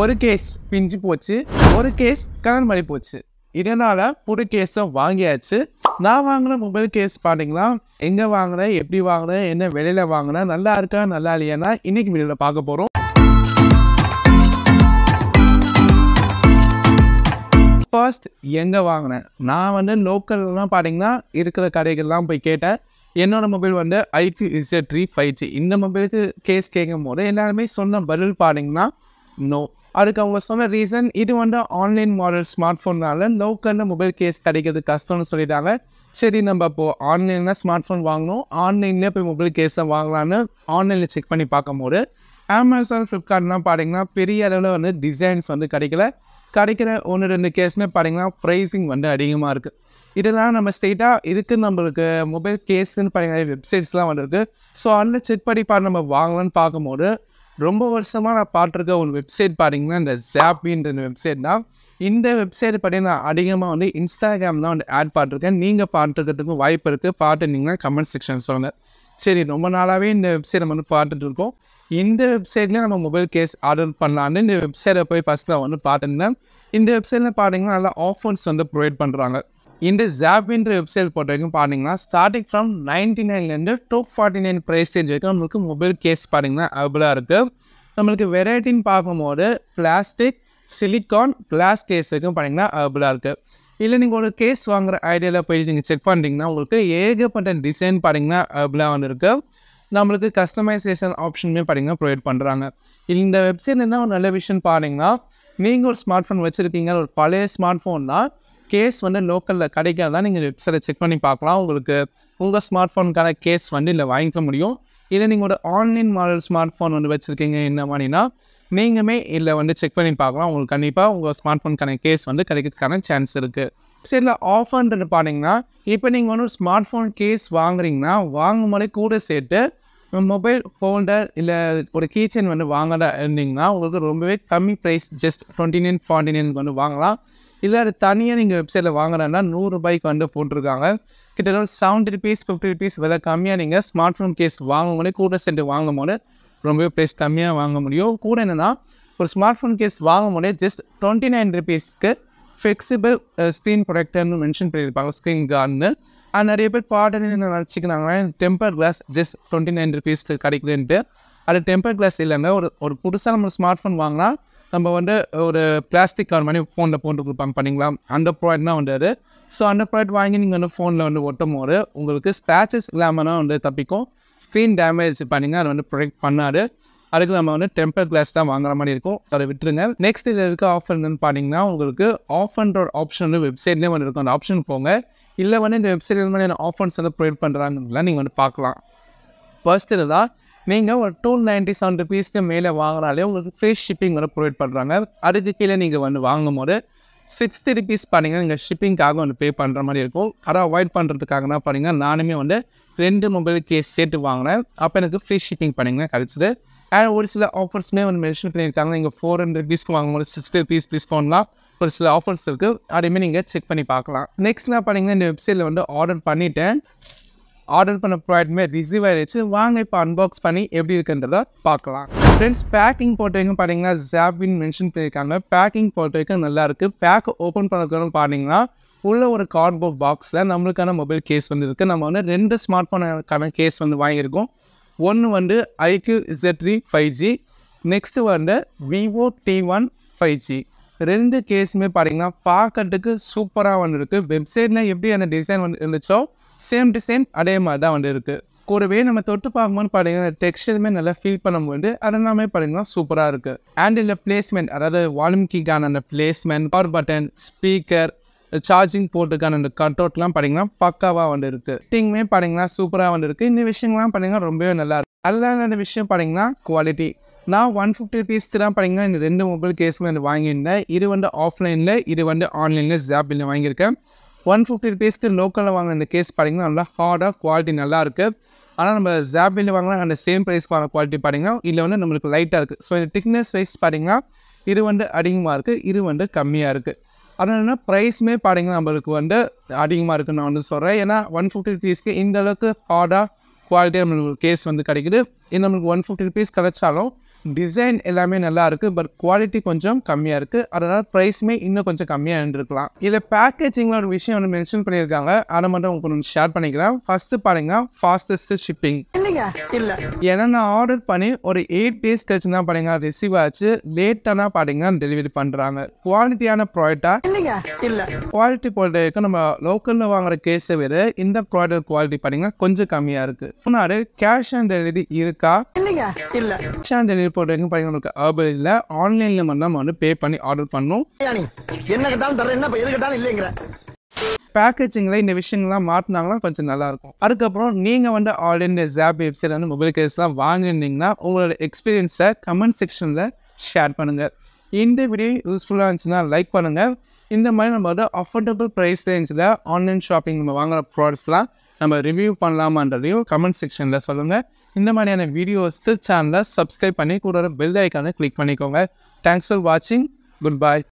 ஒரு கேஸ் பிஞ்சு போச்சு ஒரு கேஸ் கலர் மாதிரி போச்சு இதனால் புது கேஸை வாங்கியாச்சு நான் வாங்கின மொபைல் கேஸ் பார்த்தீங்கன்னா எங்கே வாங்கினேன் எப்படி வாங்கினேன் என்ன வெளியில் வாங்கினேன் நல்லா இருக்கா நல்லா இல்லையானா இன்னைக்கு வீடியோவில் பார்க்க போகிறோம் ஃபர்ஸ்ட் எங்கே வாங்கினேன் நான் வந்து லோக்கல்லாம் பார்த்தீங்கன்னா இருக்கிற கடைகள்லாம் போய் கேட்டேன் என்னோடய மொபைல் வந்து ஐக்கு இசட்ரி த்ரீ ஃபைவ் ஜி இந்த மொபைலுக்கு கேஸ் கேட்கும் போது எல்லாருமே சொன்ன பதில் பார்த்தீங்கன்னா நோ அதுக்கு அவங்க சொன்ன ரீசன் இது வந்து ஆன்லைன் மாடல் ஸ்மார்ட் ஃபோன்னால லோக்கலில் மொபைல் கேஸ் கிடைக்கிறது கஷ்டம்னு சொல்லிட்டாங்க சரி நம்ம இப்போது ஆன்லைனில் ஸ்மார்ட் ஃபோன் வாங்கணும் ஆன்லைன்லேயே போய் மொபைல் கேஸை வாங்கலான்னு ஆன்லைனில் செக் பண்ணி பார்க்கும்போது அமேசான் ஃப்ளிப்கார்ட்லாம் பார்த்தீங்கன்னா பெரிய அளவில் வந்து டிசைன்ஸ் வந்து கிடைக்கல கிடைக்கிற ஒன்று ரெண்டு கேஸ்மே பார்த்தீங்கன்னா ப்ரைஸிங் வந்து அதிகமாக இருக்குது இதெல்லாம் நம்ம ஸ்டேட்டாக இருக்குது நம்மளுக்கு மொபைல் கேஸ்ன்னு பார்த்தீங்கன்னா வெப்சைட்ஸ்லாம் வந்துருக்கு ஸோ அதில் செக் பண்ணி பார்த்து நம்ம வாங்கலாம்னு பார்க்கும்போது ரொம்ப வருஷமாக நான் பார்த்துருக்க ஒரு வெப்சைட் பார்த்தீங்கன்னா இந்த ஜாப்பின்ற வெப்சைட் தான் இந்த வெப்சைட் பார்த்தீங்கன்னா நான் அதிகமாக வந்து இன்ஸ்டாகிராம் தான் வந்து ஆட் பார்த்துருக்கேன் நீங்கள் பார்த்துருக்கிறதுக்கும் வாய்ப்பு இருக்குது பார்த்துருந்தீங்கன்னா கமெண்ட் செக்ஷன் சொல்லுங்கள் சரி ரொம்ப நாளாகவே இந்த வெப்சைட் நம்ம வந்து பார்த்துட்டு இருக்கோம் இந்த வெப்சைட்லேயே நம்ம மொபைல் கேஸ் ஆர்டர் பண்ணலான்னு இந்த வெப்சைட்டை போய் ஃபஸ்ட் வந்து பார்த்துருந்தேன் இந்த வெப்சைட்டில் பார்த்தீங்கன்னா நல்லா ஆஃபர்ஸ் வந்து ப்ரொவைட் பண்ணுறாங்க இன்று ஜாப்ன்ற வெப்சைட் பொறுத்த வரைக்கும் பார்த்தீங்கன்னா ஸ்டார்டிங் ஃப்ரம் நைன்டி நைன்லேருந்து to forty nine price range வரைக்கும் நம்மளுக்கு மொபைல் கேஸ் பார்த்தீங்கன்னா அவைலபிளாக இருக்குது நம்மளுக்கு வெரைட்டின்னு பார்க்கும்போது பிளாஸ்டிக் சிலிக்கான் கிளாஸ் கேஸ் வரைக்கும் பார்த்தீங்கன்னா அவைலபிளாக இருக்குது இல்லை நீங்கள் ஒரு கேஸ் வாங்குகிற ஐடியாவில் போய் நீங்கள் செக் பண்ணுறீங்கன்னா உங்களுக்கு ஏகப்பட்ட டிசைன் பார்த்தீங்கன்னா அவைலபிளாக வந்துருக்கு நம்மளுக்கு கஸ்டமைசேஷன் ஆப்ஷனுமே பார்த்தீங்கன்னா ப்ரொவைட் பண்ணுறாங்க இந்த வெப்சைட் என்ன ஒரு நல்ல விஷயம் பார்த்தீங்கன்னா நீங்கள் ஒரு ஸ்மார்ட் ஃபோன் வச்சுருக்கீங்க ஒரு பழைய ஸ்மார்ட் ஃபோன்னால் கேஸ் வந்து லோக்கலில் கிடைக்காது தான் நீங்கள் வெப்சைட்டை செக் பண்ணி பார்க்கலாம் உங்களுக்கு உங்கள் ஸ்மார்ட் ஃபோனுக்கான கேஸ் வந்து இல்லை வாங்கிக்க முடியும் இல்லை நீங்கள் ஒரு ஆன்லைன் மாடல் ஸ்மார்ட் ஃபோன் வந்து வச்சுருக்கீங்க என்ன மாதிரினா நீங்களுமே இல்லை வந்து செக் பண்ணி பார்க்கலாம் உங்களுக்கு கண்டிப்பாக உங்கள் ஸ்மார்ட் ஃபோனுக்கான கேஸ் வந்து கிடைக்கிறதுக்கான சான்ஸ் இருக்குது சரி இல்லை ஆஃபர்ன்றது பார்த்தீங்கன்னா இப்போ நீங்கள் வந்து ஸ்மார்ட் ஃபோன் கேஸ் வாங்குறீங்கன்னா வாங்கும் போதே கூட சேர்த்து மொபைல் ஃபோல்டர் இல்லை ஒரு கீச்சன் வந்து வாங்கலாம் இருந்தீங்கன்னா உங்களுக்கு ரொம்பவே கம்மி price just twenty nine forty நைனுக்கு வந்து வாங்கலாம் இல்லை அது தனியாக நீங்கள் வெப்சைட்டில் வாங்குறேன்னா நூறுரூபாய்க்கு வந்து போட்டிருக்காங்க கிட்டத்தட்ட செவன்டி ருபீஸ் ஃபிஃப்டி ருபீஸ் விலை கம்மியாக நீங்கள் ஸ்மார்ட் ஃபோன் கேஸ் வாங்கும்போது கூட சென்று வாங்கும் போது ரொம்பவே ப்ரைஸ் கம்மியாக வாங்க முடியும் கூட என்னென்னா ஒரு ஸ்மார்ட் ஃபோன் கேஸ் வாங்கும் ஜஸ்ட் டுவெண்ட்டி நைன் ருபீஸ்க்கு ஃபிளெக்சிபிள் ஸ்க்ரீன் ப்ரொடக்டர்னு மென்ஷன் பண்ணியிருப்பாங்க ஸ்க்ரீன் கார்டுன்னு நிறைய பேர் பாடல் என்ன நினச்சிக்கிறாங்க temper glass just twenty nine ருபீஸ்க்கு கிடைக்குதுன்ட்டு அது டெம்பர் கிளாஸ் இல்லைங்க ஒரு ஒரு புதுசாக நம்ம ஸ்மார்ட் ஃபோன் வாங்கினா நம்ம வந்து ஒரு பிளாஸ்டிக் கவர் மாதிரி ஃபோனில் போட்டு கொடுப்பாங்க பண்ணிங்களா அந்த ப்ராடக்ட் தான் வந்து அது ஸோ அந்த ப்ராடக்ட் வாங்கி நீங்கள் வந்து ஃபோனில் வந்து ஒட்டும் போது உங்களுக்கு ஸ்க்ராச்சஸ் இல்லாமல் வந்து தப்பிக்கும் ஸ்க்ரீன் டேமேஜ் பண்ணிங்க அதை வந்து ப்ரொடெக்ட் பண்ணாது அதுக்கு நம்ம வந்து டெம்பர் கிளாஸ் தான் வாங்குற மாதிரி இருக்கும் அதை விட்டுருங்க நெக்ஸ்ட் இதில் இருக்க ஆஃபர் என்னன்னு பார்த்தீங்கன்னா உங்களுக்கு ஆஃபர்ன்ற ஒரு ஆப்ஷன் வந்து வெப்சைட்லேயே வந்து இருக்கும் அந்த ஆப்ஷன் போங்க இல்லை வந்து இந்த வெப்சைட் மாதிரி ஆஃபர்ஸ் வந்து ப்ரொவைட் பண்ணுறாங்கலாம் நீங்கள் வந்து பார்க்கலாம் ஃபர்ஸ்ட் இதுதான் நீங்கள் ஒரு டூ நைன்ட்டி செவன் ருபீஸ்க்கு மேலே வாங்கினாலே உங்களுக்கு ஃப்ரீ ஷிப்பிங் வந்து ப்ரொவைட் பண்ணுறாங்க அதுக்கு கீழே நீங்கள் வந்து வாங்கும் போது சிக்ஸ்டி ருபீஸ் பாருங்கள் நீங்கள் ஷிப்பிங்காக வந்து பே பண்ணுற மாதிரி இருக்கும் அதை அவாய்ட் பண்ணுறதுக்காக தான் பாருங்கள் நானுமே வந்து ரெண்டு மொபைல் கேஸ் சேர்த்து வாங்கினேன் அப்போ எனக்கு ஃப்ரீ ஷிப்பிங் பண்ணிங்கன்னா கிடச்சிது அண்ட் ஒரு சில ஆஃபர்ஸ்மே வந்து மென்ஷன் பண்ணியிருக்காங்க நீங்கள் ஃபோர் ஹண்ட்ரட் ருபீஸ்க்கு வாங்கும்போது சிக்ஸ்டி ருபீஸ் டிஸ்கவுண்ட்லாம் ஒரு சில ஆஃபர்ஸ் இருக்குது அதையுமே நீங்கள் செக் பண்ணி பார்க்கலாம் நெக்ஸ்ட்லாம் பார்த்தீங்கன்னா இந்த வெப்சைட்டில் வந்து ஆர்டர் பண்ணிவிட்டேன் ஆர்டர் பண்ண ப்ராடக்ட்மே ரிசீவ் ஆயிடுச்சு வாங்க இப்போ அன்பாக்ஸ் பண்ணி எப்படி இருக்குன்றத பார்க்கலாம் ஃப்ரெண்ட்ஸ் பேக்கிங் போட்ட பார்த்தீங்கன்னா ஜாப்வின் மென்ஷன் பண்ணியிருக்காங்க பேக்கிங் போட்டவைக்கும் நல்லா நல்லாயிருக்கு பேக் ஓப்பன் பண்ணுறதுக்கு பார்த்தீங்கன்னா உள்ள ஒரு கார்ட்போர்ட் பாக்ஸில் நம்மளுக்கான மொபைல் கேஸ் வந்து இருக்குது நம்ம வந்து ரெண்டு ஸ்மார்ட் ஃபோனுக்கான கேஸ் வந்து வாங்கியிருக்கோம் ஒன்று வந்து iQOO Z three five G next வந்து Vivo T one five G ரெண்டு கேஸுமே பார்த்தீங்கன்னா பார்க்கறதுக்கு சூப்பராக வந்து வெப்சைட்னால் எப்படி அந்த டிசைன் வந்து இருந்துச்சோ சேம் டிசைன் அதே மாதிரி தான் வந்து இருக்குது கூடவே நம்ம தொட்டு பார்க்கும்போது பார்த்தீங்கன்னா டெக்ஸ்டருமே நல்லா ஃபீல் பண்ணும்போது அது அதெல்லாமே பார்த்தீங்கன்னா சூப்பராக இருக்குது அண்ட் இந்த பிளேஸ்மெண்ட் அதாவது வால்மீக்கான அந்த placement power button speaker charging போர்ட்டுக்கான அந்த கட் அவுட்லாம் பார்த்தீங்கன்னா பக்காவாக வந்து இருக்குது ஃபிட்டிங்குமே பார்த்தீங்கன்னா சூப்பராக வந்து இந்த விஷயங்கள்லாம் பார்த்தீங்கன்னா ரொம்பவே நல்லா இருக்கு அதில் விஷயம் பார்த்தீங்கன்னா குவாலிட்டி நான் ஒன் ஃபிஃப்டி ருபீஸ் தான் பார்த்தீங்கன்னா இந்த ரெண்டு மொபைல் கேஸுமே வந்து வாங்கியிருந்தேன் இது வந்து ஆஃப்லைனில் இது வந்து ஆன்லைனில் ஜாப்பில் வாங்கியிருக்கேன் ஒன் ஃபிஃப்டி ருபீஸ்க்கு லோக்கலில் வாங்கின இந்த கேஸ் பார்த்திங்கன்னா நல்லா ஹார்டாக குவாலிட்டி நல்லாயிருக்கு ஆனால் நம்ம ஜாப்பில் வாங்கினா அந்த சேம் ப்ரைஸ் வாங்க குவாலிட்டி பார்த்திங்கன்னா இல்லை வந்து நம்மளுக்கு லைட்டாக இருக்குது ஸோ இந்த திக்னஸ் வைஸ் பார்த்திங்கன்னா இது வந்து அதிகமாக இருக்குது இது வந்து கம்மியாக இருக்குது அதனால ப்ரைஸுமே பார்த்திங்கன்னா நம்மளுக்கு வந்து அதிகமாக இருக்குதுன்னு நான் வந்து சொல்கிறேன் ஏன்னா ஒன் ஃபிஃப்டி ருபீஸ்க்கு இந்த அளவுக்கு ஹார்டாக குவாலிட்டியாக நம்மளுக்கு கேஸ் வந்து கிடைக்குது இது நம்மளுக்கு ஒன் ஃபிஃப்டி ருபீஸ் கிடைச்சாலும் டிசைன் எல்லாமே நல்லா இருக்குது பட் குவாலிட்டி கொஞ்சம் கம்மியாக இருக்குது அதனால் ப்ரைஸுமே இன்னும் கொஞ்சம் கம்மியாக இருந்துருக்கலாம் இதில் பேக்கேஜிங்கில் ஒரு விஷயம் ஒன்று மென்ஷன் பண்ணியிருக்காங்க அதை மட்டும் உங்களுக்கு ஷேர் பண்ணிக்கிறேன் ஃபஸ்ட்டு பாருங்கன்னா ஃபாஸ்டஸ்ட் ஷிப்பிங் இல்லை ஏன்னா நான் ஆர்டர் பண்ணி ஒரு எயிட் டேஸ் கழிச்சு தான் பாருங்க ரிசீவ் ஆச்சு லேட்டாக பாருங்கன்னா டெலிவரி பண்ணுறாங்க குவாலிட்டியான ப்ராடக்டா இல்லை குவாலிட்டி ப்ராடக்ட் நம்ம லோக்கலில் வாங்குற கேஸை விட இந்த ப்ராடக்ட் குவாலிட்டி பாருங்க கொஞ்சம் கம்மியாக இருக்குது முன்னாடி கேஷ் ஆன் டெலிவரி இருக்கா இல்லையா இல்லை கேஷ் ஆன் டெலிவரி பொறுத்த வரைக்கும் பார்த்தீங்கன்னா ஆபரில் ஆன்லைனில் மட்டும் நம்ம வந்து பே பண்ணி ஆர்டர் பண்ணணும் என்ன கேட்டாலும் தரேன் என்ன எது இல்லைங்கிற பேக்கேஜிங்கில் இந்த விஷயங்கள்லாம் மாற்றினாங்கன்னா கொஞ்சம் நல்லாயிருக்கும் அதுக்கப்புறம் நீங்கள் வந்து ஆன்லைன் ஜாப் வெப்சைட் வந்து மொபைல் கேஸ்லாம் வாங்கியிருந்தீங்கன்னா உங்களோட எக்ஸ்பீரியன்ஸை கமெண்ட் செக்ஷனில் ஷேர் பண்ணுங்கள் இந்த வீடியோ யூஸ்ஃபுல்லாக இருந்துச்சுன்னா லைக் பண்ணுங்கள் இந்த மாதிரி நம்ம வந்து அஃபோர்டபுள் ப்ரைஸ் ரேஞ்சில் ஆன்லைன் ஷாப்பிங் நம்ம வாங்குகிற ப்ராடக்ட்ஸ்லாம் நம்ம ரிவ்யூ பண்ணலாமான்றதையும் கமெண்ட் செக்ஷனில் சொல்லுங்கள் இந்த மாதிரியான வீடியோஸ்க்கு சேனலை சப்ஸ்கிரைப் பண்ணி கூட பெல் ஐக்கானை கிளிக் பண்ணிக்கோங்க தேங்க்ஸ் ஃபார் வாட்சிங் குட் பாய்